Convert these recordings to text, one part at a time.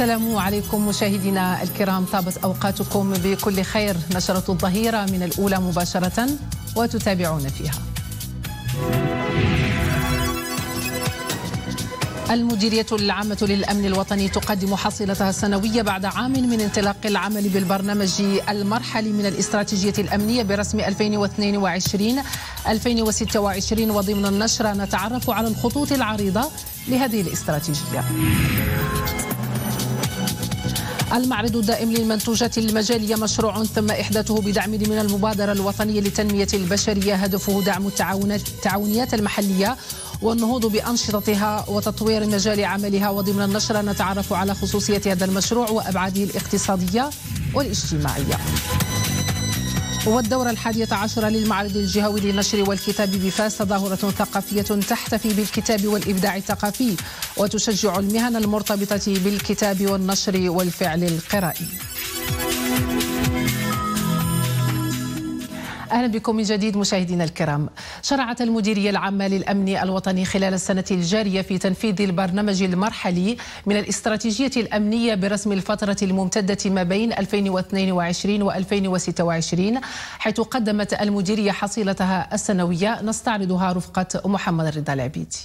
السلام عليكم مشاهدينا الكرام طابت اوقاتكم بكل خير نشره الظهيره من الاولى مباشره وتتابعون فيها المديرية العامة للأمن الوطني تقدم حصيلتها السنوية بعد عام من انطلاق العمل بالبرنامج المرحلي من الاستراتيجية الأمنية برسم 2022-2026 وضمن النشرة نتعرف على الخطوط العريضة لهذه الاستراتيجية. المعرض الدائم للمنتوجات المجالية مشروع تم إحداثه بدعم من المبادرة الوطنية لتنمية البشرية هدفه دعم التعاونيات المحلية والنهوض بأنشطتها وتطوير مجال عملها وضمن النشرة نتعرف على خصوصية هذا المشروع وأبعاده الاقتصادية والاجتماعية والدورة الحادية عشرة للمعرض الجهوي للنشر والكتاب بفاس تظاهرة ثقافية تحتفي بالكتاب والإبداع الثقافي وتشجع المهن المرتبطة بالكتاب والنشر والفعل القرائي اهلا بكم من جديد مشاهدينا الكرام. شرعت المديريه العامه للامن الوطني خلال السنه الجاريه في تنفيذ البرنامج المرحلي من الاستراتيجيه الامنيه برسم الفتره الممتده ما بين 2022 و 2026 حيث قدمت المديريه حصيلتها السنويه نستعرضها رفقه محمد الرضا العبيدي.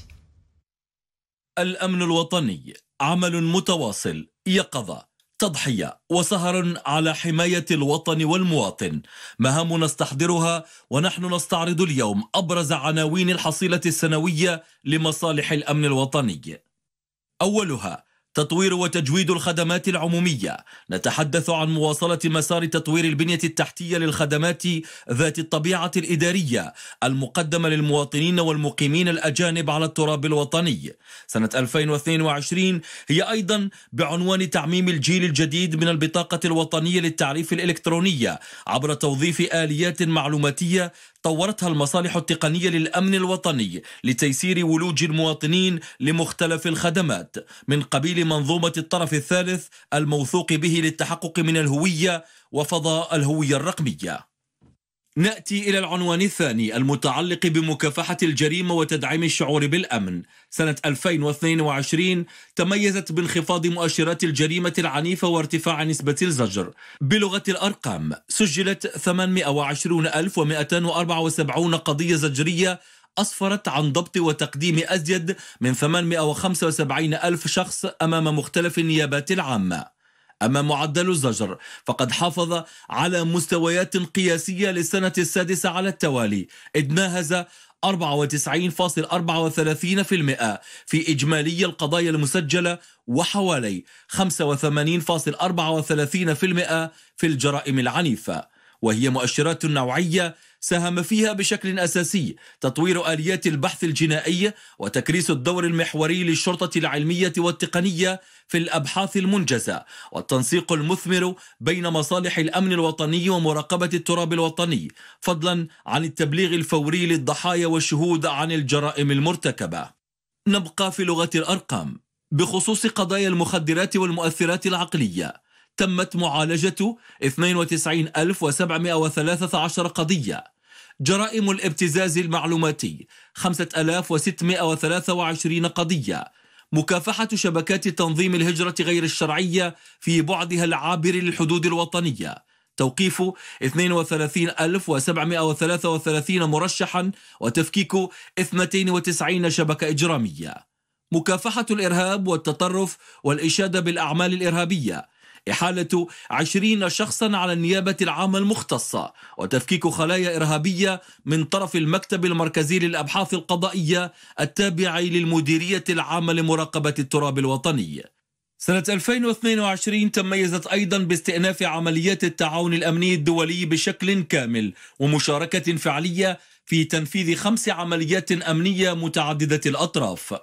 الامن الوطني عمل متواصل يقظه تضحية وسهر على حماية الوطن والمواطن مهام نستحضرها ونحن نستعرض اليوم أبرز عناوين الحصيلة السنوية لمصالح الأمن الوطني أولها تطوير وتجويد الخدمات العمومية نتحدث عن مواصلة مسار تطوير البنية التحتية للخدمات ذات الطبيعة الإدارية المقدمة للمواطنين والمقيمين الأجانب على التراب الوطني سنة 2022 هي أيضا بعنوان تعميم الجيل الجديد من البطاقة الوطنية للتعريف الإلكترونية عبر توظيف آليات معلوماتية طورتها المصالح التقنية للأمن الوطني لتيسير ولوج المواطنين لمختلف الخدمات من قبيل منظومة الطرف الثالث الموثوق به للتحقق من الهوية وفضاء الهوية الرقمية ناتي الى العنوان الثاني المتعلق بمكافحه الجريمه وتدعيم الشعور بالامن. سنه 2022 تميزت بانخفاض مؤشرات الجريمه العنيفه وارتفاع نسبه الزجر. بلغه الارقام سجلت 820274 قضيه زجريه أسفرت عن ضبط وتقديم أزيد من 875 ألف شخص أمام مختلف النيابات العامة أما معدل الزجر فقد حافظ على مستويات قياسية للسنة السادسة على التوالي إذ ناهز 94.34% في إجمالي القضايا المسجلة وحوالي 85.34% في الجرائم العنيفة وهي مؤشرات نوعية ساهم فيها بشكل أساسي تطوير آليات البحث الجنائي وتكريس الدور المحوري للشرطة العلمية والتقنية في الأبحاث المنجزة والتنسيق المثمر بين مصالح الأمن الوطني ومراقبة التراب الوطني فضلا عن التبليغ الفوري للضحايا والشهود عن الجرائم المرتكبة نبقى في لغة الأرقام بخصوص قضايا المخدرات والمؤثرات العقلية تمت معالجة 92713 قضية جرائم الابتزاز المعلوماتي 5623 قضية مكافحة شبكات تنظيم الهجرة غير الشرعية في بعدها العابر للحدود الوطنية توقيف 32733 مرشحا وتفكيك 92 شبكة إجرامية مكافحة الإرهاب والتطرف والإشادة بالأعمال الإرهابية إحالة عشرين شخصا على النيابة العامة المختصة وتفكيك خلايا إرهابية من طرف المكتب المركزي للأبحاث القضائية التابع للمديرية العامة لمراقبة التراب الوطني سنة 2022 تميزت أيضا باستئناف عمليات التعاون الأمني الدولي بشكل كامل ومشاركة فعلية في تنفيذ خمس عمليات أمنية متعددة الأطراف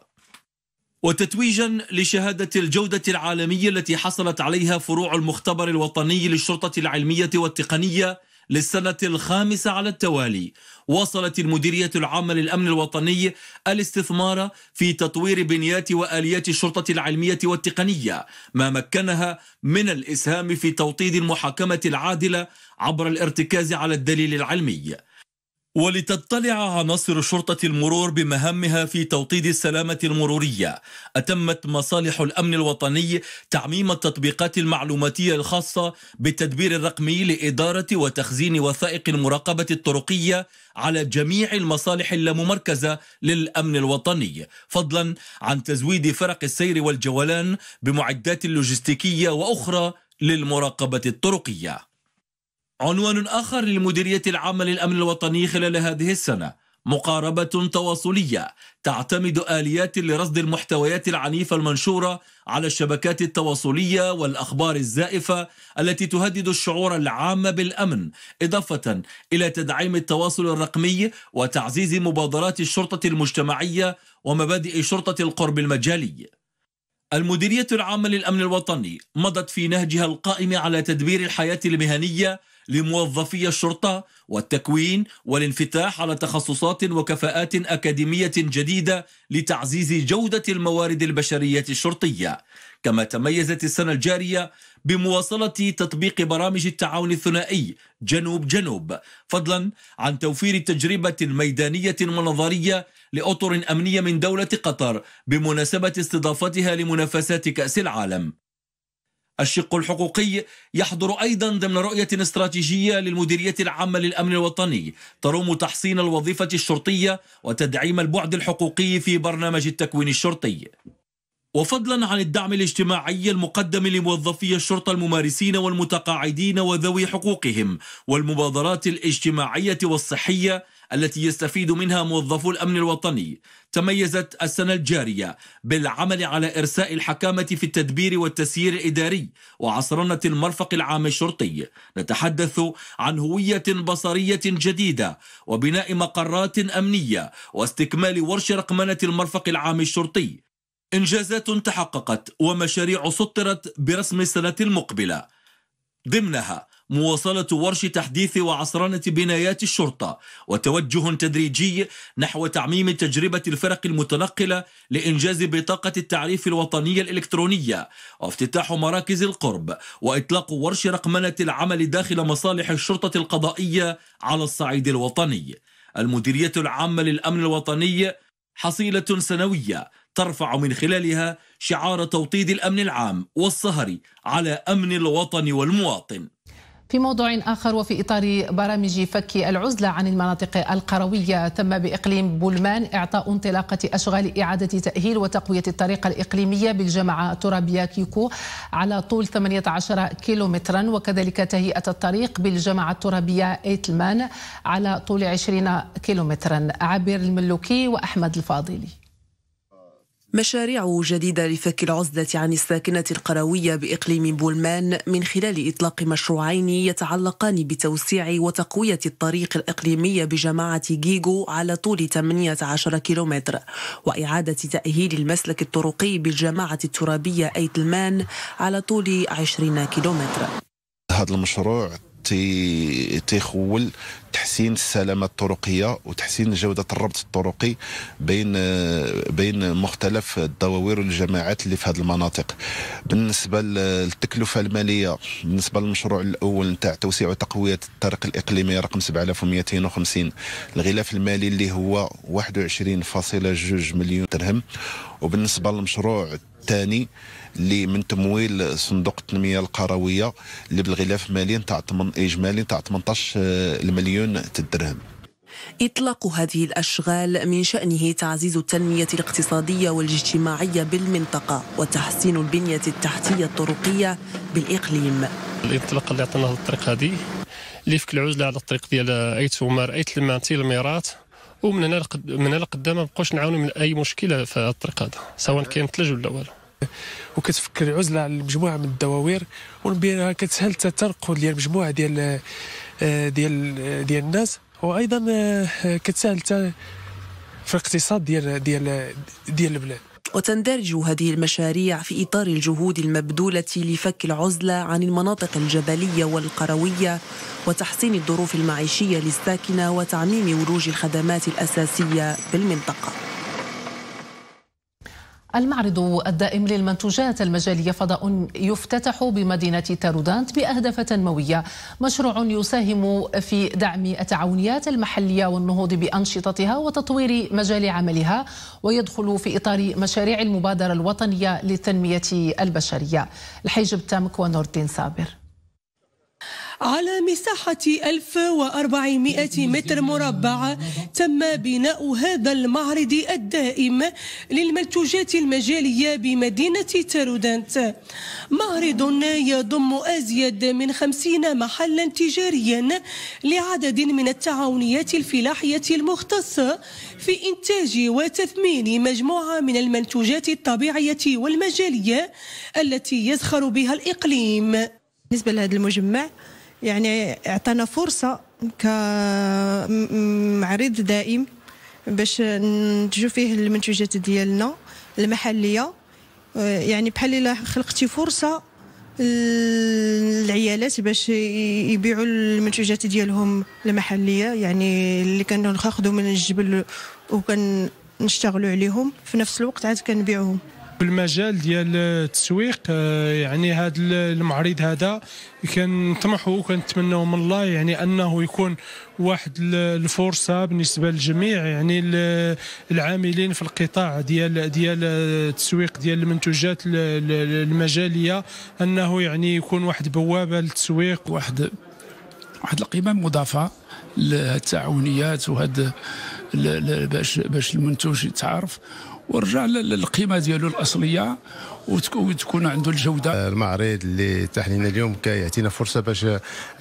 وتتويجا لشهادة الجودة العالمية التي حصلت عليها فروع المختبر الوطني للشرطة العلمية والتقنية للسنة الخامسة على التوالي واصلت المديرية العامة للأمن الوطني الاستثمار في تطوير بنيات وآليات الشرطة العلمية والتقنية ما مكنها من الإسهام في توطيد المحاكمة العادلة عبر الارتكاز على الدليل العلمي ولتطلع عناصر شرطة المرور بمهامها في توطيد السلامة المرورية أتمت مصالح الأمن الوطني تعميم التطبيقات المعلوماتية الخاصة بالتدبير الرقمي لإدارة وتخزين وثائق المراقبة الطرقية على جميع المصالح اللامركزة للأمن الوطني فضلا عن تزويد فرق السير والجولان بمعدات لوجستيكية وأخرى للمراقبة الطرقية عنوان آخر للمديرية العامة للأمن الوطني خلال هذه السنة مقاربة تواصلية تعتمد آليات لرصد المحتويات العنيفة المنشورة على الشبكات التواصلية والأخبار الزائفة التي تهدد الشعور العام بالأمن إضافة إلى تدعيم التواصل الرقمي وتعزيز مبادرات الشرطة المجتمعية ومبادئ شرطة القرب المجالي المديرية العامة للأمن الوطني مضت في نهجها القائم على تدبير الحياة المهنية لموظفي الشرطة والتكوين والانفتاح على تخصصات وكفاءات أكاديمية جديدة لتعزيز جودة الموارد البشرية الشرطية كما تميزت السنة الجارية بمواصلة تطبيق برامج التعاون الثنائي جنوب جنوب فضلا عن توفير تجربة ميدانية ونظرية لأطر أمنية من دولة قطر بمناسبة استضافتها لمنافسات كأس العالم الشق الحقوقي يحضر أيضا ضمن رؤية استراتيجية للمديرية العامة للأمن الوطني تروم تحصين الوظيفة الشرطية وتدعيم البعد الحقوقي في برنامج التكوين الشرطي وفضلا عن الدعم الاجتماعي المقدم لموظفي الشرطة الممارسين والمتقاعدين وذوي حقوقهم والمبادرات الاجتماعية والصحية التي يستفيد منها موظفو الأمن الوطني تميزت السنة الجارية بالعمل على إرساء الحكامة في التدبير والتسيير الإداري وعصرنة المرفق العام الشرطي نتحدث عن هوية بصرية جديدة وبناء مقرات أمنية واستكمال ورش رقمنة المرفق العام الشرطي إنجازات تحققت ومشاريع سطرت برسم السنة المقبلة ضمنها مواصلة ورش تحديث وعصرنة بنايات الشرطة وتوجه تدريجي نحو تعميم تجربة الفرق المتنقلة لإنجاز بطاقة التعريف الوطنية الإلكترونية وافتتاح مراكز القرب وإطلاق ورش رقمنة العمل داخل مصالح الشرطة القضائية على الصعيد الوطني المديرية العامة للأمن الوطني حصيلة سنوية ترفع من خلالها شعار توطيد الأمن العام والصهري على أمن الوطن والمواطن في موضوع آخر وفي إطار برامج فك العزلة عن المناطق القروية تم بإقليم بولمان إعطاء انطلاقة أشغال إعادة تأهيل وتقوية الطريقة الإقليمية بالجماعة ترابيا كيكو على طول 18 كيلومترا وكذلك تهيئة الطريق بالجماعة الترابية إيتلمان على طول 20 كيلومترا عبر الملوكي وأحمد الفاضلي مشاريع جديدة لفك العزلة عن الساكنة القروية بإقليم بولمان من خلال إطلاق مشروعين يتعلقان بتوسيع وتقوية الطريق الإقليمي بجماعة جيجو على طول 18 كيلومتر وإعادة تأهيل المسلك الطرقي بالجماعة الترابية أيتلمان على طول 20 كيلومتر هذا المشروع تيخول تحسين السلامه الطرقيه وتحسين جوده الربط الطرقي بين بين مختلف الدواوير والجماعات اللي في هذه المناطق بالنسبه للتكلفه الماليه بالنسبه للمشروع الاول نتاع توسيع وتقويه الطريق الاقليمي رقم 7250 الغلاف المالي اللي هو 21.2 مليون درهم وبالنسبه للمشروع الثاني اللي من تمويل صندوق التنميه القرويه اللي بالغلاف المالي نتاع اجمالي نتاع 18 المليون الدرهم إطلاق هذه الأشغال من شأنه تعزيز التنمية الاقتصادية والاجتماعية بالمنطقة وتحسين البنية التحتية الطرقية بالإقليم الإطلاق اللي عطيناه للطريق هذه اللي فيك العزلة على الطريق ديال أيت ومار أيت المانتي الميرات ومن هنا هنا لقدام ما بقوش نعاونوا من اي مشكله في الطريق هذا سواء كان ثلج ولا والو وكتفكر العزله على مجموعه من الدواوير ومن كتسهل التنقل ديال مجموعه ديال آه، ديال آه، ديال الناس وايضا آه، كتسهل حتى في الاقتصاد ديال ديال ديال البلاد وتندرج هذه المشاريع في اطار الجهود المبذوله لفك العزله عن المناطق الجبليه والقرويه وتحسين الظروف المعيشيه للساكنه وتعميم وروج الخدمات الاساسيه بالمنطقه المعرض الدائم للمنتوجات المجالية فضاء يفتتح بمدينة تارودانت بأهداف تنموية مشروع يساهم في دعم التعاونيات المحلية والنهوض بأنشطتها وتطوير مجال عملها ويدخل في إطار مشاريع المبادرة الوطنية للتنمية البشرية الحي تامك ونوردين الدين صابر على مساحة 1400 متر مربع تم بناء هذا المعرض الدائم للمنتوجات المجالية بمدينة تارودانت معرض يضم أزيد من 50 محلا تجاريا لعدد من التعاونيات الفلاحية المختصة في إنتاج وتثمين مجموعة من المنتوجات الطبيعية والمجالية التي يزخر بها الإقليم بالنسبة لهذا المجمع يعني اعطانا فرصه كمعرض دائم باش ننتجو فيه المنتوجات ديالنا المحليه يعني بحال الا خلقتي فرصه العيالات باش يبيعوا المنتوجات ديالهم المحليه يعني اللي كناخذوا من الجبل وكنشتغلوا عليهم في نفس الوقت عاد كنبيعوهم بالمجال ديال التسويق آه، يعني هذا المعرض هذا كنطمحوا وكنتمنوا من الله يعني انه يكون واحد الفرصه بالنسبه للجميع يعني العاملين في القطاع ديال ديال التسويق ديال المنتوجات المجاليه انه يعني يكون واحد بوابه للتسويق واحد واحد القيمه مضافه للتعاونيات وهذا باش باش المنتوج يتعرف ورجع للقيمه ديالو الاصليه وتكون عنده الجوده آه، المعرض اللي تاح اليوم كيعطينا فرصه باش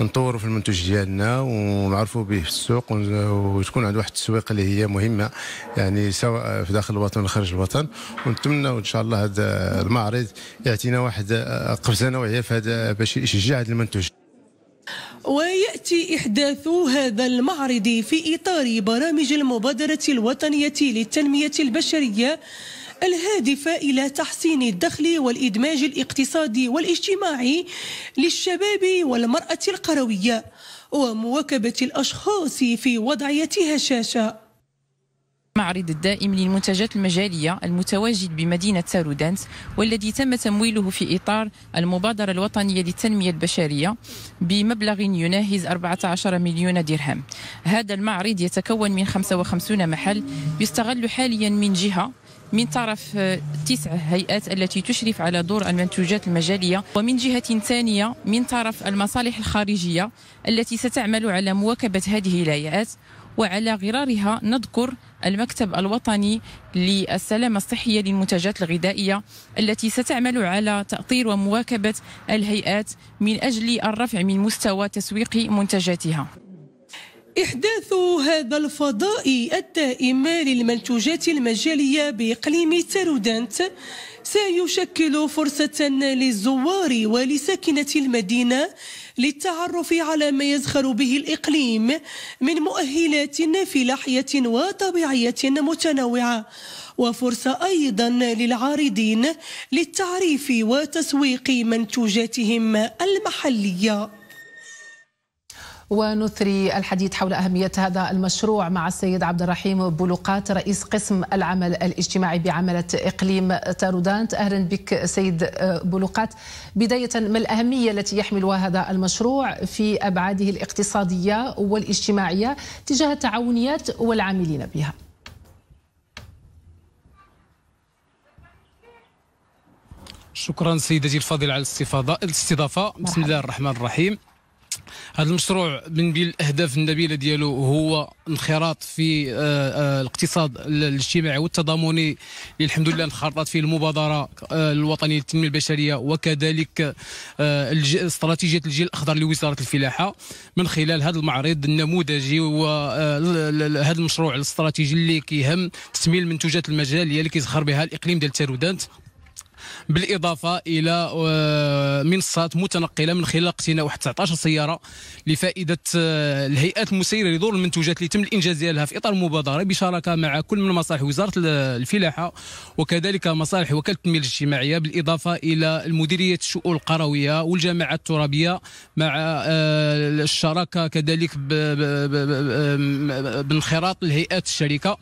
نطوروا في المنتج ديالنا ونعرفوا به في السوق وتكون عنده واحد التسويق اللي هي مهمه يعني سواء في داخل الوطن ولا خارج الوطن ونتمنى ان شاء الله هذا المعرض يعطينا واحد قفزه نوعيه في هذا باش يشجع هذا المنتج ويأتي إحداث هذا المعرض في إطار برامج المبادرة الوطنية للتنمية البشرية الهادفة إلى تحسين الدخل والإدماج الاقتصادي والاجتماعي للشباب والمرأة القروية ومواكبة الأشخاص في وضعية هشاشة المعرض الدائم للمنتجات المجالية المتواجد بمدينة سارودانس والذي تم تمويله في إطار المبادرة الوطنية للتنمية البشرية بمبلغ يناهز 14 مليون درهم هذا المعرض يتكون من 55 محل يستغل حاليا من جهة من طرف تسع هيئات التي تشرف على دور المنتوجات المجالية ومن جهة ثانية من طرف المصالح الخارجية التي ستعمل على مواكبة هذه الهيئات وعلى غرارها نذكر المكتب الوطني للسلامة الصحية للمنتجات الغذائية التي ستعمل على تأطير ومواكبة الهيئات من أجل الرفع من مستوى تسويق منتجاتها إحداث هذا الفضاء الدائم للمنتوجات المجالية بإقليم تارودانت سيشكل فرصة للزوار ولساكنة المدينة للتعرف على ما يزخر به الإقليم من مؤهلات فلاحية وطبيعية متنوعة وفرصة أيضا للعارضين للتعريف وتسويق منتوجاتهم المحلية ونثري الحديث حول أهمية هذا المشروع مع السيد عبد الرحيم بولوقات رئيس قسم العمل الاجتماعي بعملة إقليم تارودانت أهلا بك سيد آه، بولوقات بداية ما الأهمية التي يحملها هذا المشروع في أبعاده الاقتصادية والاجتماعية تجاه التعاونيات والعاملين بها؟ شكرا سيدتي الفاضله على الاستفاضه الاستضافه بسم الله الرحمن الرحيم هذا المشروع من بين الاهداف النبيله ديالو هو انخراط في آه، آه، الاقتصاد الاجتماعي والتضامني اللي الحمد لله انخرطت فيه المبادره آه، الوطنيه للتنميه البشريه وكذلك استراتيجيه الجيل الاخضر لوزاره الفلاحه من خلال هذا المعرض النموذجي وهذا المشروع الاستراتيجي اللي كيهم تسميل المنتوجات المجاليه اللي كيزخر بها الاقليم ديال تارودانت بالاضافه الى آه، منصات متنقله من خلال اقتناء واحد 19 سياره لفائده آه، الهيئات المسيره لدور المنتوجات اللي تم الانجاز ديالها في اطار المبادره بشراكه مع كل من مصالح وزاره الفلاحه وكذلك مصالح وكاله التنميه الاجتماعيه بالاضافه الى المديريه الشؤون القرويه والجامعات الترابيه مع آه، الشراكه كذلك بانخراط الهيئات الشركه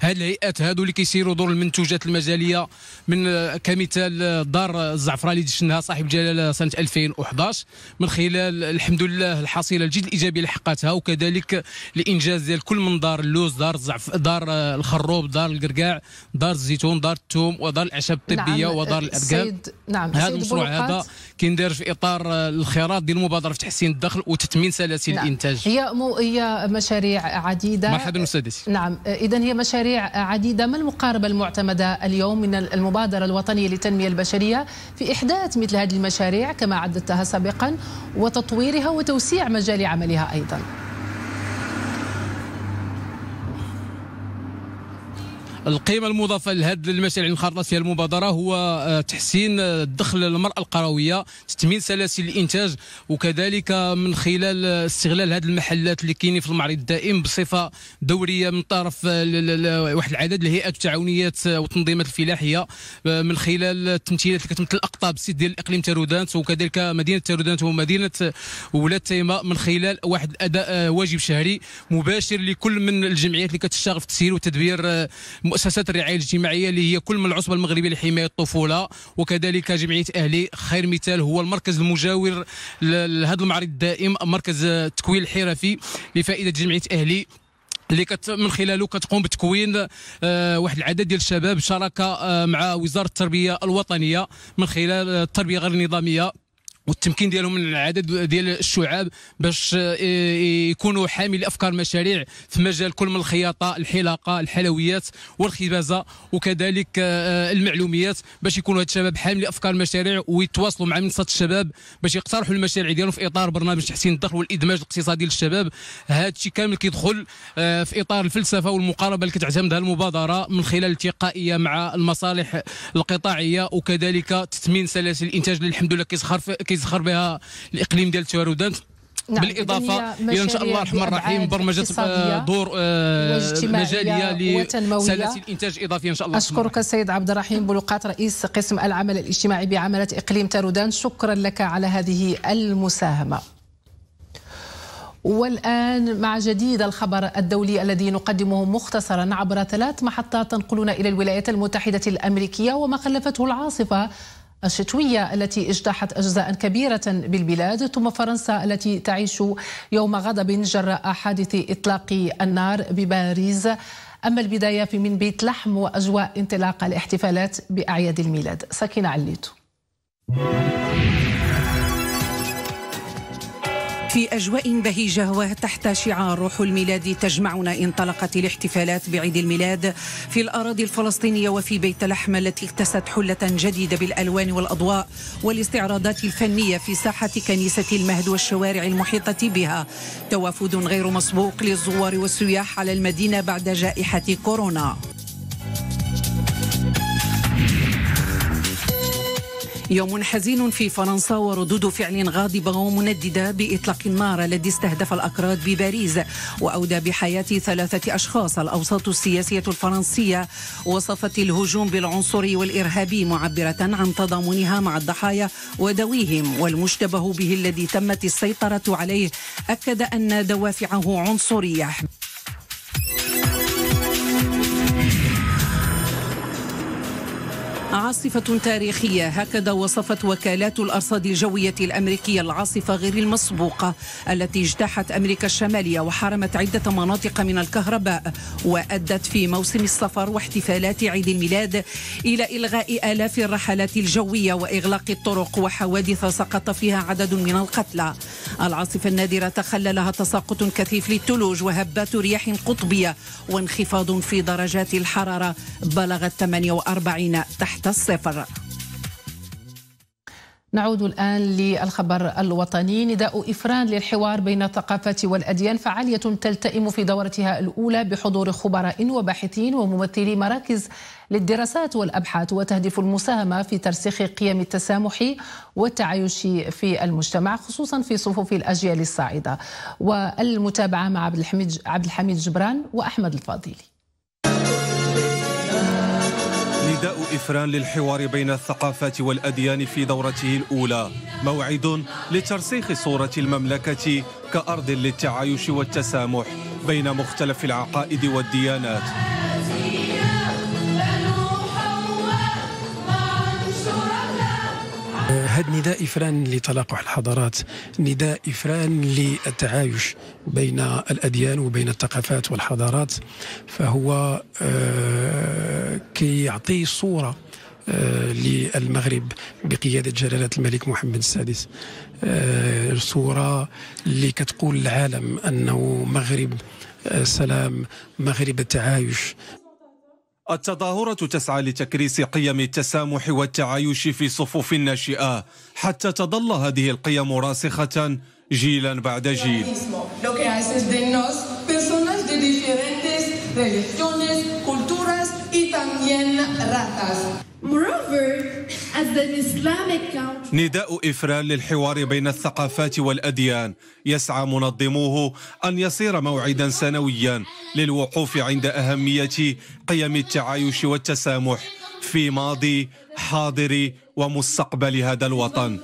هاد الهيئات هادو اللي كيسيروا دور المنتوجات المجاليه من كمثال دار الزعفران اللي دشناها صاحب جلاله سنه 2011 من خلال الحمد لله الحصيله الجد الايجابيه اللي حققتها وكذلك الانجاز ديال كل من دار اللوز دار الزعف دار الخروب دار القرقاع دار الزيتون دار الثوم ودار الاعشاب الطبيه نعم ودار الارقام نعم هذا المشروع هذا كيندار في اطار الخيارات ديال المبادره في تحسين الدخل وتثمين سلاسل نعم. الانتاج هي مو هي مشاريع عديده مرحبا سادتي نعم اذا هي مشاريع مشاريع عديدة ما المقاربة المعتمدة اليوم من المبادرة الوطنية للتنمية البشرية في إحداث مثل هذه المشاريع كما عددتها سابقا وتطويرها وتوسيع مجال عملها أيضا القيمه المضافه لهذه المشاريع اللي انخرطت فيها المبادره هو آه، تحسين الدخل آه، للمراه القرويه تثمين سلاسل الانتاج وكذلك من خلال آه، استغلال هذه المحلات اللي كاينين في المعرض الدائم بصفه دوريه من طرف واحد العدد الهيئات التعاونيات والتنظيمات الفلاحيه من خلال التمثيلات اللي كتمثل اقطاب الست ديال الاقليم تارودانت وكذلك مدينه تارودانت ومدينه ولاد تيماء من خلال واحد الاداء واجب شهري مباشر لكل من الجمعيات اللي كتشتغل في تسهيل وتدبير مؤسسات الرعايه الاجتماعيه اللي هي كل من العصبه المغربيه لحمايه الطفوله وكذلك جمعيه اهلي خير مثال هو المركز المجاور لهذا المعرض الدائم مركز التكوين الحرفي لفائده جمعيه اهلي اللي كت من خلاله كتقوم بتكوين آه واحد العدد ديال الشباب شراكه آه مع وزاره التربيه الوطنيه من خلال التربيه غير النظاميه والتمكين ديالهم من العدد ديال الشعاب باش آه، آه، يكونوا حامل افكار مشاريع في مجال كل من الخياطه الحلاقه الحلويات والخبازه وكذلك آه، المعلوميات باش يكونوا هاد الشباب حامل افكار مشاريع ويتواصلوا مع منصه الشباب باش يقترحوا المشاريع ديالهم في اطار برنامج تحسين الدخل والادماج الاقتصادي للشباب هذا الشيء كامل كيدخل في اطار الفلسفه والمقاربه اللي كتعتمدها المبادره من خلال التقائيه مع المصالح القطاعيه وكذلك تثمين سلاسل الانتاج اللي الحمد لله كيسخر كيزخر بها الاقليم ديال تورودانت نعم بالاضافه الى ان شاء الله الرحمن الرحيم برمجه آه، دور آه، مجاليه لسلاسل انتاج اضافيه ان شاء الله اشكرك السيد عبد الرحيم بلقات رئيس قسم العمل الاجتماعي بعمله اقليم تارودان شكرا لك على هذه المساهمه والآن مع جديد الخبر الدولي الذي نقدمه مختصرا عبر ثلاث محطات تنقلنا إلى الولايات المتحدة الأمريكية وما خلفته العاصفة الشتوية التي اجتاحت أجزاء كبيرة بالبلاد ثم فرنسا التي تعيش يوم غضب جراء حادث إطلاق النار بباريس أما البداية في من بيت لحم وأجواء انطلاق الاحتفالات بأعياد الميلاد سكينة عليتو في أجواء بهيجة وتحت شعار روح الميلاد تجمعنا انطلقت الاحتفالات بعيد الميلاد في الأراضي الفلسطينية وفي بيت لحم التي اكتست حلة جديدة بالألوان والأضواء والاستعراضات الفنية في ساحة كنيسة المهد والشوارع المحيطة بها توافد غير مسبوق للزوار والسياح على المدينة بعد جائحة كورونا يوم حزين في فرنسا وردود فعل غاضبة ومنددة بإطلاق النار الذي استهدف الأكراد بباريس وأودى بحياة ثلاثة أشخاص الأوساط السياسية الفرنسية وصفت الهجوم بالعنصري والإرهابي معبرة عن تضامنها مع الضحايا وذويهم والمشتبه به الذي تمت السيطرة عليه أكد أن دوافعه عنصرية عاصفة تاريخية هكذا وصفت وكالات الأرصاد الجوية الأمريكية العاصفة غير المسبوقة التي اجتاحت أمريكا الشمالية وحرمت عدة مناطق من الكهرباء وأدت في موسم السفر واحتفالات عيد الميلاد إلى إلغاء آلاف الرحلات الجوية وإغلاق الطرق وحوادث سقط فيها عدد من القتلى العاصفة النادرة تخللها تساقط كثيف للثلوج وهبات رياح قطبية وانخفاض في درجات الحرارة بلغت 48 تحت الصفر نعود الآن للخبر الوطني نداء إفران للحوار بين الثقافات والأديان فعالية تلتئم في دورتها الأولى بحضور خبراء وباحثين وممثلي مراكز للدراسات والأبحاث وتهدف المساهمة في ترسيخ قيم التسامح والتعايش في المجتمع خصوصا في صفوف الأجيال الصاعدة والمتابعة مع عبد الحميد جبران وأحمد الفاضلي نداء إفران للحوار بين الثقافات والأديان في دورته الأولى موعد لترسيخ صورة المملكة كأرض للتعايش والتسامح بين مختلف العقائد والديانات هذا نداء إفران لتلاقح الحضارات نداء إفران للتعايش بين الأديان وبين الثقافات والحضارات فهو آه، كيعطي صورة آه، للمغرب بقيادة جلالة الملك محمد السادس آه، صورة اللي كتقول العالم أنه مغرب سلام مغرب التعايش التظاهرة تسعى لتكريس قيم التسامح والتعايش في صفوف الناشئة حتى تظل هذه القيم راسخة جيلا بعد جيل نداء إفران للحوار بين الثقافات والأديان يسعى منظموه أن يصير موعدا سنويا للوقوف عند أهمية قيم التعايش والتسامح في ماضي حاضر ومستقبل هذا الوطن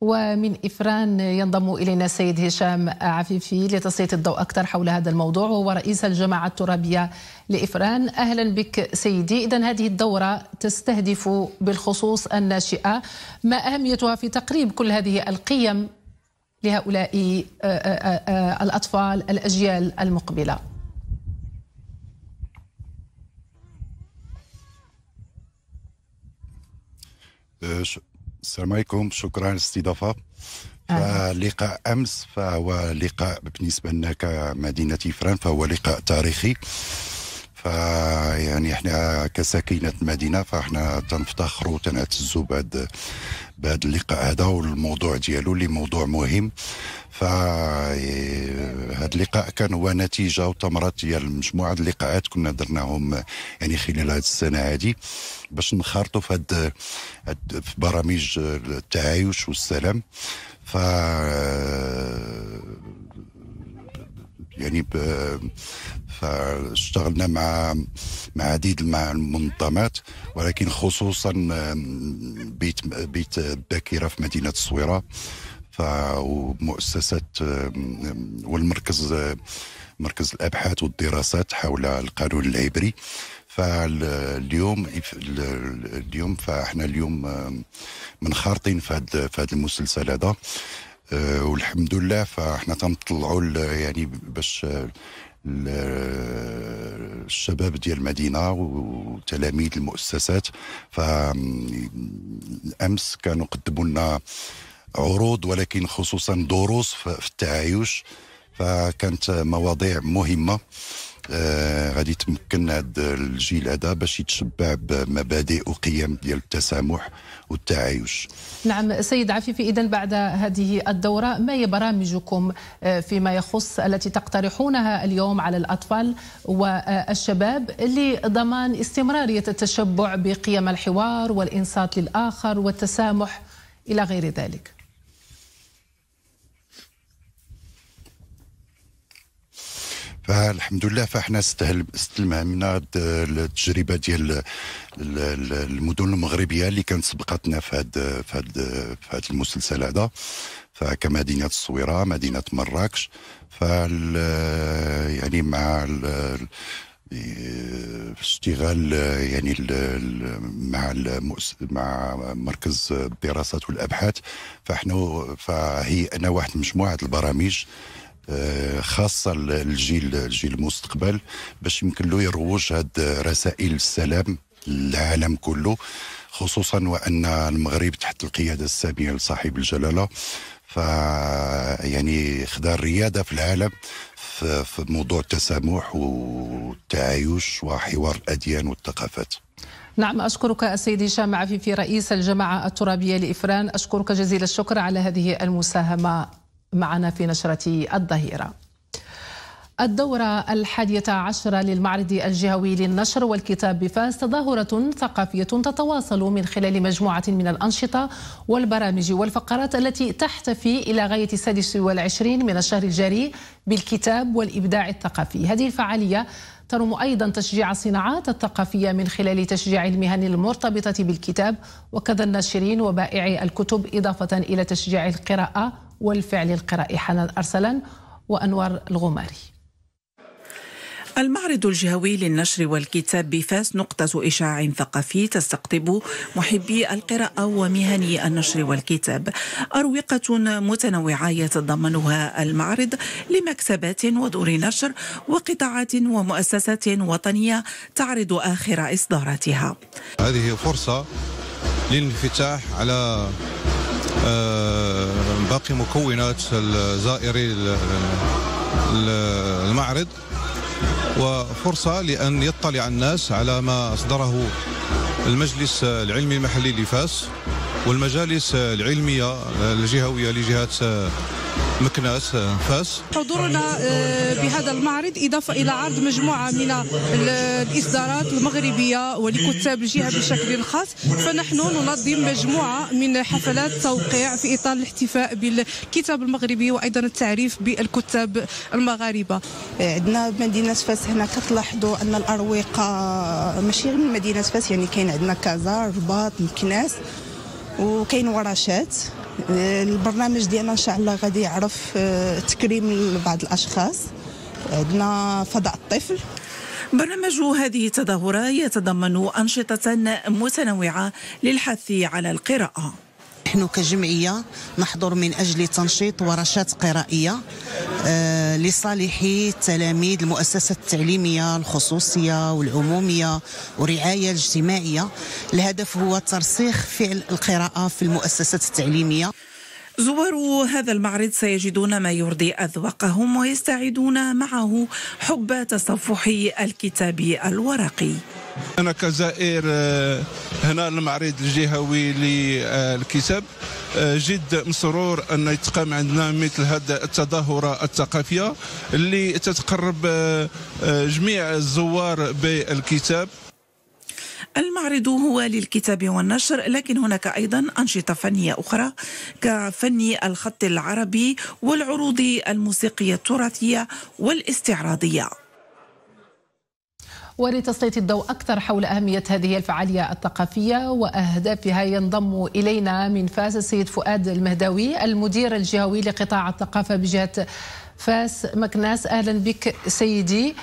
ومن إفران ينضم إلينا السيد هشام عفيفي لتسليط الضوء أكثر حول هذا الموضوع وهو رئيس الجماعة الترابية لإفران أهلا بك سيدي إذا هذه الدورة تستهدف بالخصوص الناشئة ما أهميتها في تقريب كل هذه القيم لهؤلاء آه، آه، آه، الأطفال الأجيال المقبلة السلام عليكم شكرا للاستضافه فلقاء امس فهو لقاء بالنسبه لنا كمدينه فران فهو لقاء تاريخي فيعني احنا كساكنة المدينة فاحنا تنفتخروا تنعتزوا بهذا بهذا اللقاء هذا والموضوع ديالو اللي موضوع مهم هذا اللقاء كان هو نتيجة وثمرة ديال مجموعة اللقاءات كنا درناهم يعني خلال هذه السنة هذه باش نخرطوا في هاد في برامج التعايش والسلام ف يعني ب... فاشتغلنا مع مع عديد مع المنظمات ولكن خصوصا بيت بيت باكره في مدينه الصويره ومؤسسات والمركز مركز الابحاث والدراسات حول القانون العبري فاليوم اليوم فاحنا اليوم منخرطين في هذا في هذا المسلسل هذا آه، والحمد لله فاحنا تنطلعوا يعني باش الشباب ديال المدينه وتلاميذ المؤسسات فالامس كانوا قدموا لنا عروض ولكن خصوصا دروس في التعايش فكانت مواضيع مهمه آه، غادي تمكن هذا الجيل هذا باش يتشبع بمبادئ وقيم ديال التسامح والتعايش نعم سيد عفيفي إذا بعد هذه الدورة ما هي برامجكم آه، فيما يخص التي تقترحونها اليوم على الأطفال والشباب لضمان استمرارية التشبع بقيم الحوار والإنصات للآخر والتسامح إلى غير ذلك فالحمد لله فاحنا استهل استلمنا آه، التجربه ديال آه، المدن المغربيه اللي كانت سبقتنا في هذا في هذا في هذا المسلسل هذا فكمدينه الصويره مدينه مراكش ف آه، يعني مع اشتغال يعني الـ مع الـ مع مركز الدراسات والابحاث فاحنا فهيئنا واحد مجموعه البرامج آه، خاصه الجيل الجيل المستقبل باش يمكن له يروج هاد رسائل السلام للعالم كله خصوصا وان المغرب تحت القياده الساميه لصاحب الجلاله ف يعني خدا الرياده في العالم في, في موضوع التسامح والتعايش وحوار الاديان والثقافات نعم أشكرك السيد هشام عفيفي رئيس الجماعة الترابية لإفران أشكرك جزيل الشكر على هذه المساهمة معنا في نشرة الظهيرة الدورة الحادية عشرة للمعرض الجهوي للنشر والكتاب بفاس تظاهرة ثقافية تتواصل من خلال مجموعة من الأنشطة والبرامج والفقرات التي تحتفي إلى غاية السادس والعشرين من الشهر الجاري بالكتاب والإبداع الثقافي هذه الفعالية ترم أيضا تشجيع الصناعات الثقافية من خلال تشجيع المهن المرتبطة بالكتاب وكذا الناشرين وبائعي الكتب إضافة إلى تشجيع القراءة والفعل القرائي حنان أرسلان وأنوار الغماري المعرض الجهوي للنشر والكتاب بفاس نقطة إشعاع ثقافي تستقطب محبي القراءة ومهني النشر والكتاب أروقة متنوعة يتضمنها المعرض لمكتبات ودور نشر وقطاعات ومؤسسات وطنية تعرض آخر إصداراتها هذه فرصة للانفتاح على آه باقي مكونات الزائري المعرض وفرصة لأن يطلع الناس على ما أصدره المجلس العلمي المحلي لفاس والمجالس العلمية الجهوية لجهة آه، مكناس آه، فاس حضورنا آه، بهذا المعرض إضافة إلى عرض مجموعة من الإصدارات المغربية ولكتاب الجهة بشكل خاص فنحن ننظم مجموعة من حفلات توقيع في إطار الاحتفاء بالكتاب المغربي وأيضا التعريف بالكتاب المغاربة عندنا بمدينة فاس هنا كتلاحظوا أن الأروقة ماشي غير من مدينة فاس يعني كاين عندنا كازا الرباط مكناس وكاين ورشات البرنامج ديالنا ان شاء الله غادي يعرف آه، تكريم لبعض الاشخاص عندنا فضاء الطفل برنامج هذه التظاهره يتضمن انشطه متنوعه للحث على القراءه نحن كجمعية نحضر من أجل تنشيط ورشات قرائية آه، لصالح تلاميذ المؤسسة التعليمية الخصوصية والعمومية والرعاية الاجتماعية الهدف هو ترسيخ فعل القراءة في المؤسسات التعليمية زوار هذا المعرض سيجدون ما يرضي أذواقهم ويستعيدون معه حب تصفح الكتاب الورقي انا كزائر آه، هنا المعرض الجهوي للكتاب آه، جد مسرور ان يتقام عندنا مثل هذه التظاهره الثقافيه اللي تتقرب آه، جميع الزوار بالكتاب المعرض هو للكتاب والنشر لكن هناك أيضا أنشطة فنية أخرى كفني الخط العربي والعروض الموسيقية التراثية والاستعراضية ولتسليط الضوء أكثر حول أهمية هذه الفعالية الثقافية وأهدافها ينضم إلينا من فاس السيد فؤاد المهداوي المدير الجهوي لقطاع الثقافة بجهة فاس مكناس أهلا بك سيدي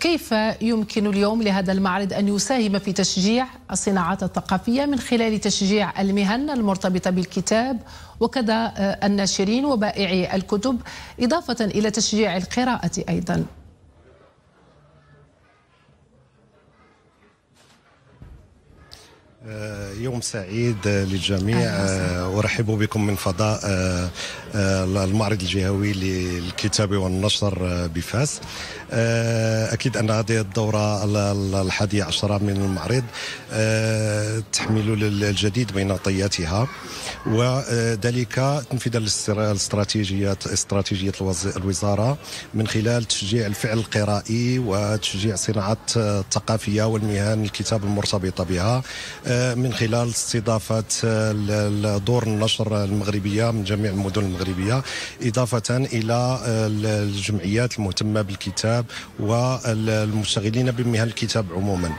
كيف يمكن اليوم لهذا المعرض أن يساهم في تشجيع الصناعات الثقافية من خلال تشجيع المهن المرتبطة بالكتاب وكذا آه، الناشرين وبائعي الكتب إضافة إلى تشجيع القراءة أيضاً آه، يوم سعيد آه، للجميع آه، أرحب بكم من فضاء المعرض الجهوي للكتاب والنشر بفاس أكيد أن هذه الدورة الحادية عشرة من المعرض تحمل الجديد بين طياتها وذلك تنفيذا لاستراتيجية استراتيجية الوزارة من خلال تشجيع الفعل القرائي وتشجيع صناعة الثقافية والمهن الكتاب المرتبطة بها من خلال استضافة دور النشر المغربية من جميع المدن المغربية إضافة إلى الجمعيات المهتمة بالكتاب والمشتغلين بمهن الكتاب عموما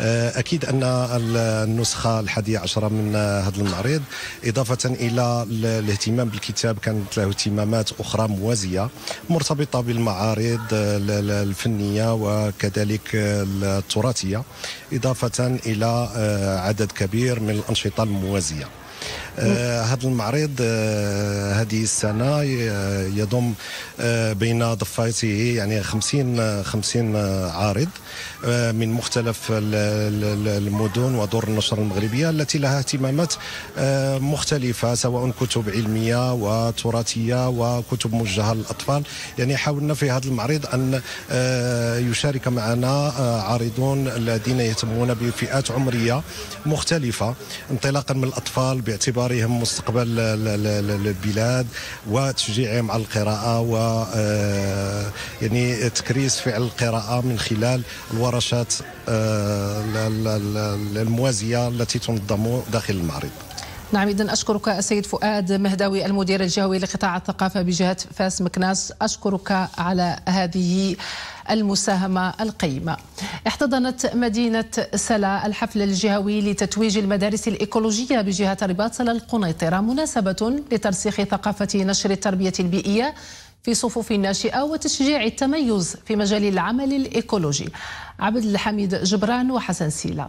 آه، اكيد ان النسخه الحادية عشرة من هذا المعرض اضافه الى الاهتمام بالكتاب كانت له اهتمامات اخرى موازيه مرتبطه بالمعارض آه، الفنيه وكذلك التراثيه اضافه الى آه، عدد كبير من الانشطه الموازيه آه، هذا المعرض آه، هذه السنه آه، يضم بين ضفاته يعني 50 50 عارض من مختلف المدن ودور النشر المغربيه التي لها اهتمامات مختلفه سواء كتب علميه وتراثيه وكتب موجهه للاطفال يعني حاولنا في هذا المعرض ان يشارك معنا عارضون الذين يهتمون بفئات عمريه مختلفه انطلاقا من الاطفال باعتبارهم مستقبل البلاد وتشجيعهم على القراءه و آه، يعني تكريس فعل القراءه من خلال الورشات آه، الموازيه التي تنظم داخل المعرض نعم إذا أشكرك السيد فؤاد مهداوي المدير الجهوي لقطاع الثقافة بجهة فاس مكناس أشكرك على هذه المساهمة القيمة احتضنت مدينة سلا الحفل الجهوي لتتويج المدارس الإيكولوجية بجهة رباط سلا القنيطرة مناسبة لترسيخ ثقافة نشر التربية البيئية في صفوف الناشئة وتشجيع التميز في مجال العمل الإيكولوجي عبد الحميد جبران وحسن سيلا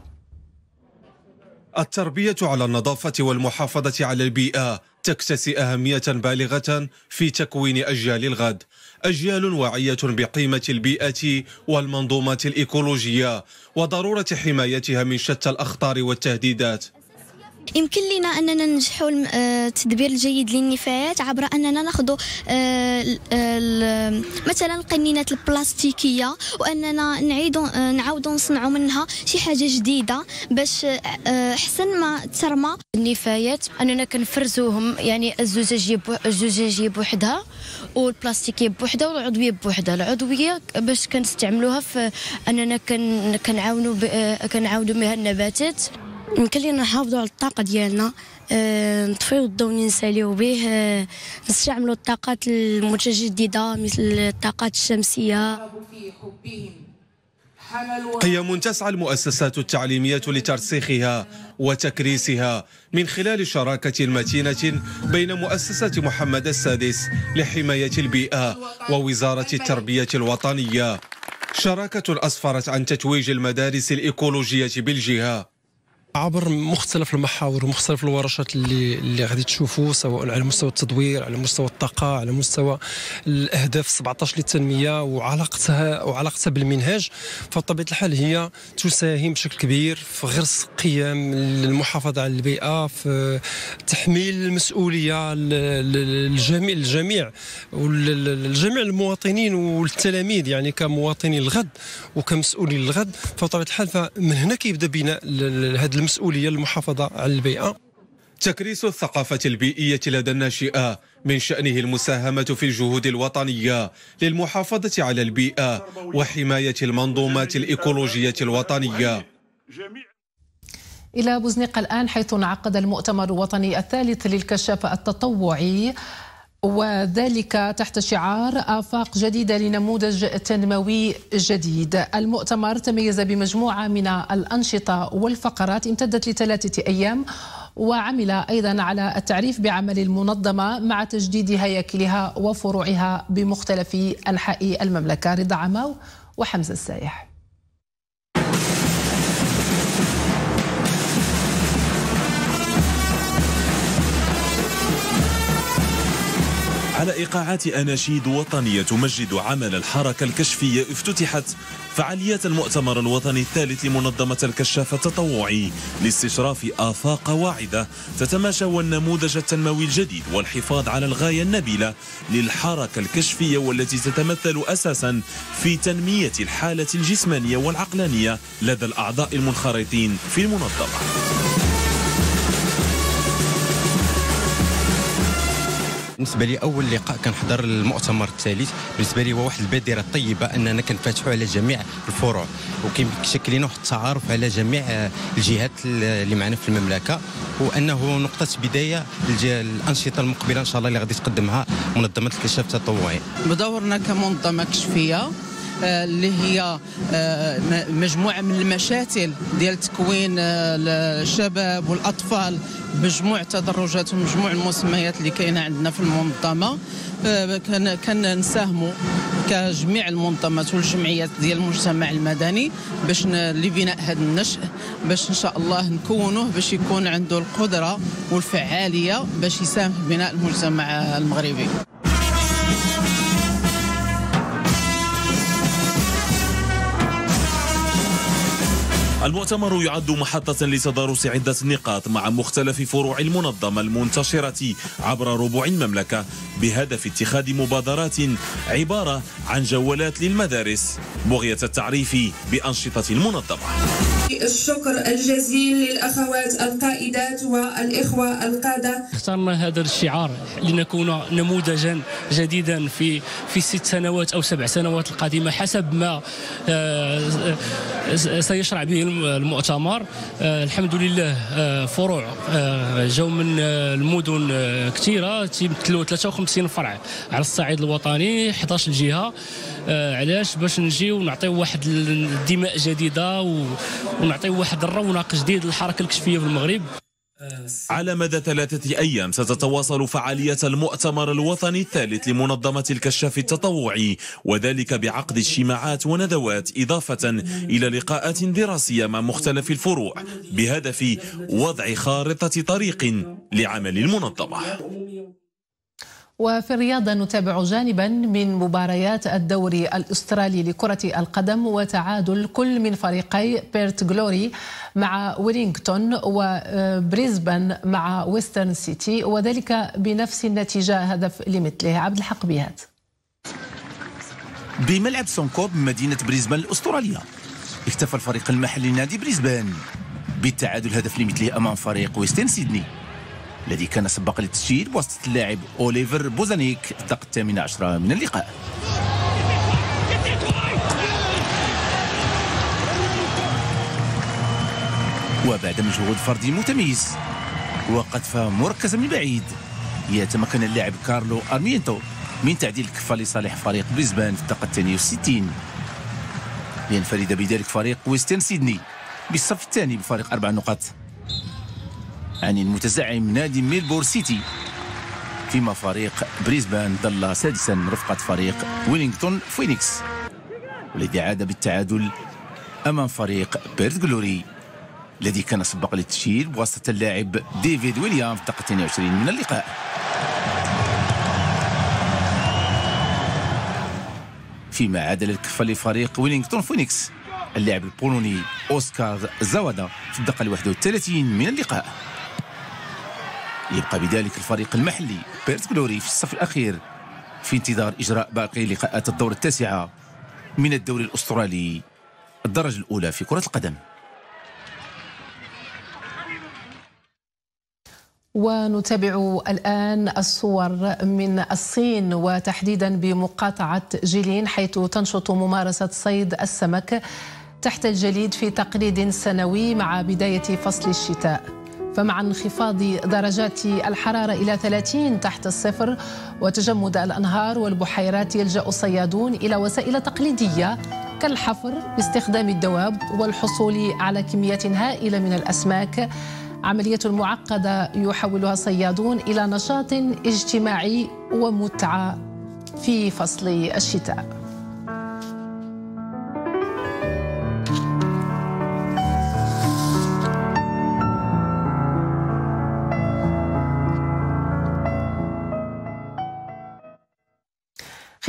التربية على النظافة والمحافظة على البيئة تكتسي أهمية بالغة في تكوين أجيال الغد أجيال واعية بقيمة البيئة والمنظومات الإيكولوجية وضرورة حمايتها من شتى الأخطار والتهديدات يمكن لنا اننا ننجحوا آه، التدبير الجيد للنفايات عبر اننا ناخذوا آه، آه، مثلا القنينات البلاستيكيه واننا نعيدوا نعاودوا نصنعوا منها شي حاجه جديده باش احسن ما ترمى النفايات اننا كنفرزوهم يعني الزجاجيه الزجاجيه بوحدها والبلاستيكيه بوحدها والعضويه بوحدها العضويه باش كنستعملوها في اننا كنعاونوا كنعاودوا بها النباتات يمكن لينا نحافظوا على الطاقه ديالنا آه، نطفيو الضوء نساليو به آه، نستعملوا الطاقات المتجدده مثل الطاقات الشمسيه قيم تسعى المؤسسات التعليمية لترسيخها وتكريسها من خلال شراكة متينة بين مؤسسة محمد السادس لحماية البيئة ووزارة التربية الوطنية شراكة أسفرت عن تتويج المدارس الإيكولوجية بالجهة عبر مختلف المحاور ومختلف الورشات اللي اللي غادي تشوفوا سواء على مستوى التدوير على مستوى الطاقه على مستوى الاهداف 17 للتنميه وعلاقتها وعلاقتها بالمنهاج فبطبيعه الحال هي تساهم بشكل كبير في غرس قيم المحافظه على البيئه في تحميل المسؤوليه للجميع الجميع ولجميع المواطنين والتلاميذ يعني كمواطنين الغد وكمسؤولين الغد فبطبيعه الحال فمن هنا كيبدا بناء هذا المسؤوليه للمحافظه على البيئه تكريس الثقافة البيئية لدى الناشئة من شأنه المساهمة في الجهود الوطنية للمحافظة على البيئة وحماية المنظومات الإيكولوجية الوطنية إلى بوزنيق الآن حيث انعقد المؤتمر الوطني الثالث للكشاف التطوعي وذلك تحت شعار آفاق جديدة لنموذج تنموي جديد المؤتمر تميز بمجموعة من الأنشطة والفقرات امتدت لثلاثة أيام وعمل أيضا على التعريف بعمل المنظمة مع تجديد هياكلها وفروعها بمختلف أنحاء المملكة رضا عماو وحمزة السايح على إيقاعات أناشيد وطنية تمجد عمل الحركة الكشفية افتتحت فعاليات المؤتمر الوطني الثالث لمنظمة الكشافة التطوعي لاستشراف آفاق واعدة تتماشى والنموذج التنموي الجديد والحفاظ على الغاية النبيلة للحركة الكشفية والتي تتمثل أساسا في تنمية الحالة الجسمانية والعقلانية لدى الأعضاء المنخرطين في المنظمة بالنسبه لي اول لقاء كنحضر المؤتمر الثالث بالنسبه لي هو واحد البادره طيبه اننا كنفتحوا على جميع الفروع وكيشكل لنا واحد التعارف على جميع الجهات اللي معنا في المملكه وانه نقطه بدايه للانشطه المقبله ان شاء الله اللي غادي تقدمها منظمه الكشاف التطوعي بدورنا كمنظمه كشفيه اللي هي آه، مجموعه من المشاتل ديال تكوين آه، الشباب والاطفال بمجموع تدرجاتهم مجموع المسميات اللي كاينه عندنا في المنظمه آه، كان نساهموا كجميع المنظمات والجمعيات ديال المجتمع المدني باش لبناء هذا النشء باش ان شاء الله نكونوه باش يكون عنده القدره والفعاليه باش يساهم في بناء المجتمع المغربي المؤتمر يعد محطة لتدارس عدة نقاط مع مختلف فروع المنظمة المنتشرة عبر ربوع المملكة بهدف اتخاذ مبادرات عبارة عن جولات للمدارس بغية التعريف بأنشطة المنظمة الشكر الجزيل للأخوات القائدات والإخوة القادة اخترنا هذا الشعار لنكون نموذجا جديدا في في ست سنوات أو سبع سنوات القادمة حسب ما آه، سيشرع به المؤتمر آه، الحمد لله آه، فروع آه، جاو من المدن كثيره تيمثلوا 53 فرع على الصعيد الوطني 11 جهه علاش باش نجيو نعطيو واحد الدماء جديده ونعطيو واحد الرونق جديد للحركه الكشفيه في المغرب على مدى ثلاثة أيام ستتواصل فعالية المؤتمر الوطني الثالث لمنظمة الكشاف التطوعي وذلك بعقد اجتماعات وندوات إضافة إلى لقاءات دراسية مع مختلف الفروع بهدف وضع خارطة طريق لعمل المنظمة وفي الرياضة نتابع جانبا من مباريات الدوري الأسترالي لكرة القدم وتعادل كل من فريقي بيرت جلوري مع ويلينغتون وبريزبان مع ويسترن سيتي وذلك بنفس النتيجة هدف لمثله عبد الحق بيهات بملعب سونكوب مدينة بريزبان الأسترالية اكتفى الفريق المحلي نادي بريزبان بالتعادل هدف لمثله أمام فريق ويسترن سيدني الذي كان سبق للتسجيل بواسطة اللاعب أوليفر بوزانيك الدقة الثامنة عشرة من اللقاء وبعد مجهود فردي متميز وقذفة مركزة من بعيد يتمكن اللاعب كارلو أرمينتو من تعديل الكفة لصالح فريق بريزبان في الدقة الثانية وستين لينفرد بذلك فريق ويسترن سيدني بالصف الثاني بفارق أربع نقاط عن المتزعم نادي ميلبور سيتي فيما فريق بريزبان ظل سادسا رفقة فريق ويلينغتون فينيكس والذي عاد بالتعادل أمام فريق بيرد جلوري الذي كان سبق للتسجيل بواسطة اللاعب ديفيد ويليام في الدقيقة 22 من اللقاء فيما عاد الكفة لفريق ويلينغتون فينيكس اللاعب البولوني أوسكار زاودا في الدقيقة 31 من اللقاء يبقى بذلك الفريق المحلي بيرت كلوري في الصف الأخير في انتظار إجراء باقي لقاءات الدور التاسعة من الدوري الأسترالي الدرجة الأولى في كرة القدم ونتابع الآن الصور من الصين وتحديدا بمقاطعة جيلين حيث تنشط ممارسة صيد السمك تحت الجليد في تقليد سنوي مع بداية فصل الشتاء فمع انخفاض درجات الحرارة إلى 30 تحت الصفر وتجمد الأنهار والبحيرات يلجأ الصيادون إلى وسائل تقليدية كالحفر باستخدام الدواب والحصول على كميات هائلة من الأسماك عملية معقدة يحولها الصيادون إلى نشاط اجتماعي ومتعة في فصل الشتاء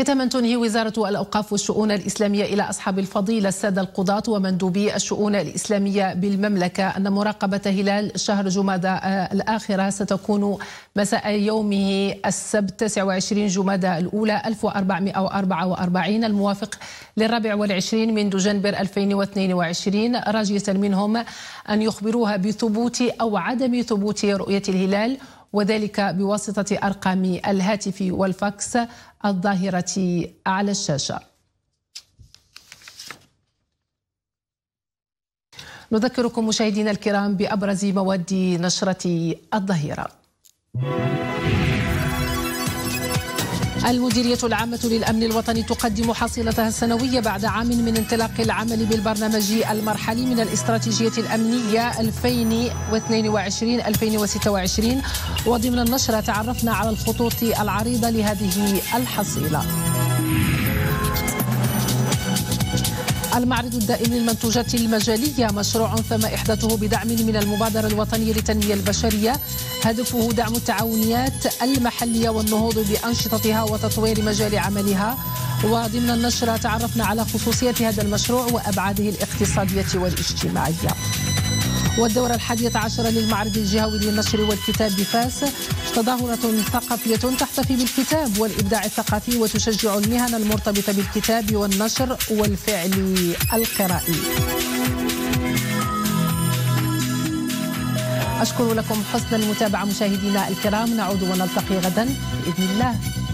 ختاما تنهي وزارة الأوقاف والشؤون الإسلامية إلى أصحاب الفضيلة السادة القضاة ومندوبي الشؤون الإسلامية بالمملكة أن مراقبة هلال شهر جمادى آه، الآخرة ستكون مساء يومه السبت 29 جمادى الأولى 1444 الموافق للرابع والعشرين من دجنبر 2022 راجية منهم أن يخبروها بثبوت أو عدم ثبوت رؤية الهلال وذلك بواسطة أرقام الهاتف والفاكس الظاهرة على الشاشة نذكركم مشاهدينا الكرام بأبرز مواد نشرة الظهيرة المديرية العامة للأمن الوطني تقدم حصيلتها السنوية بعد عام من انطلاق العمل بالبرنامج المرحلي من الاستراتيجية الأمنية 2022-2026 وضمن النشرة تعرفنا على الخطوط العريضة لهذه الحصيلة. المعرض الدائم للمنتوجات المجالية مشروع تم إحداثه بدعم من المبادرة الوطنية للتنمية البشرية هدفه دعم التعاونيات المحلية والنهوض بأنشطتها وتطوير مجال عملها وضمن النشرة تعرفنا على خصوصية هذا المشروع وأبعاده الاقتصادية والاجتماعية والدورة الحادية عشرة للمعرض الجهوي للنشر والكتاب بفاس تظاهرة ثقافية تحتفي بالكتاب والإبداع الثقافي وتشجع المهن المرتبطة بالكتاب والنشر والفعل القرائي أشكر لكم حسن المتابعة مشاهدينا الكرام نعود ونلتقي غدا بإذن الله